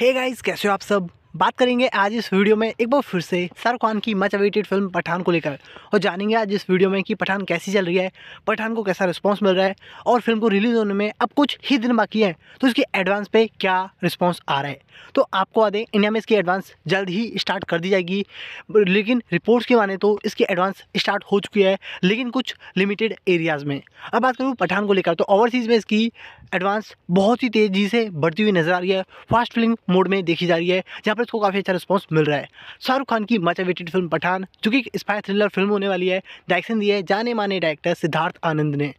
हे hey guys कैसे हो आप सब बात करेंगे आज इस वीडियो में एक बार फिर से शाहरुख खान की मच अवेटेड फिल्म पठान को लेकर और जानेंगे आज इस वीडियो में कि पठान कैसी चल रही है पठान को कैसा रिस्पांस मिल रहा है और फिल्म को रिलीज़ होने में अब कुछ ही दिन बाकी हैं तो इसके एडवांस पे क्या रिस्पांस आ रहा है तो आपको आदे इंडिया में इसकी एडवांस जल्द ही स्टार्ट कर दी जाएगी लेकिन रिपोर्ट्स के माने तो इसकी एडवांस स्टार्ट हो चुकी है लेकिन कुछ लिमिटेड एरियाज़ में अब बात करूँ पठान को लेकर तो ओवरसीज़ में इसकी एडवांस बहुत ही तेज़ी से बढ़ती हुई नज़र आ रही है फास्ट फिल्म मोड में देखी जा रही है जहाँ पर फैंस को तो काफ़ी अच्छा रिस्पॉन्स मिल रहा है शाहरुख खान की मच अवेटेड फिल्म पठान जो कि स्पाई थ्रिलर फिल्म होने वाली है डायरेक्शन दिया है जाने माने डायरेक्टर सिद्धार्थ आनंद ने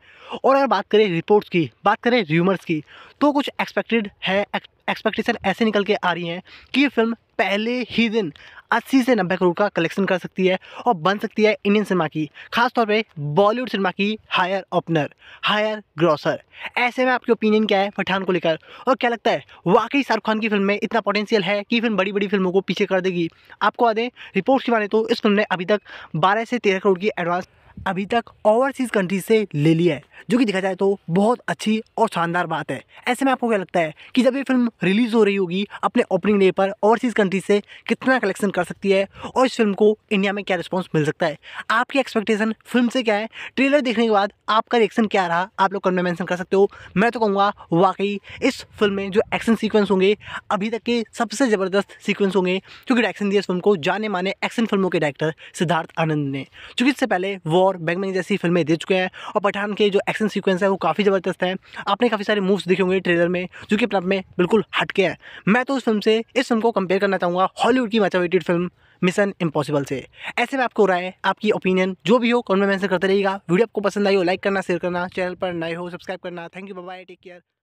और अगर बात करें रिपोर्ट्स की बात करें र्यूमर्स की तो कुछ एक्सपेक्टेड है एक्सपेक्टेशन ऐसे निकल के आ रही हैं कि ये फिल्म पहले ही दिन 80 से 90 करोड़ का कलेक्शन कर सकती है और बन सकती है इंडियन सिनेमा की खासतौर पे बॉलीवुड सिनेमा की हायर ओपनर हायर ग्रॉसर ऐसे में आपकी ओपिनियन क्या है पठान को लेकर और क्या लगता है वाकई शाहरुख खान की फिल्म में इतना पोटेंशियल है कि फिल्म बड़ी बड़ी फिल्मों को पीछे कर देगी आपको आ दें रिपोर्ट्स की माने तो इस फिल्म ने अभी तक बारह से तेरह करोड़ की एडवांस अभी तक ओवरसीज़ कंट्री से ले लिया है जो कि देखा जाए तो बहुत अच्छी और शानदार बात है ऐसे में आपको क्या लगता है कि जब ये फिल्म रिलीज़ हो रही होगी अपने ओपनिंग डे पर ओवरसीज़ कंट्री से कितना कलेक्शन कर सकती है और इस फिल्म को इंडिया में क्या रिस्पॉन्स मिल सकता है आपकी एक्सपेक्टेशन फिल्म से क्या है ट्रेलर देखने के बाद आपका रिएक्शन क्या रहा आप लोग कमेंट मैंसन कर सकते हो मैं तो कहूँगा वाकई इस फिल्म में जो एक्शन सीक्वेंस होंगे अभी तक के सबसे ज़बरदस्त सीक्वेंस होंगे क्योंकि डायरेक्शन दिया इस फिल्म को जाने माने एक्शन फिल्मों के डायरेक्टर सिद्धार्थ आनंद ने चूँकि इससे पहले वो और बैंक बैंक जैसी फिल्में दे चुके हैं और पठान के जो एक्शन सीक्वेंस है वो काफ़ी ज़बरदस्त है आपने काफ़ी सारे मूव्स देखे होंगे ट्रेलर में जो कि अपने में बिल्कुल हटके हैं मैं तो उस फिल्म से इस फिल्म को कंपेयर करना चाहूँगा हॉलीवुड की मचावेटेड फिल्म मिशन इम्पॉसिबल से ऐसे में आपको राय आपकी ओपिनियन जो भी हो कमेंट में मेंशन करते रहिएगा वीडियो आपको पसंद आई हो लाइक करना शेयर करना चैनल पर नए हो सब्सक्राइब करना thank you bye take care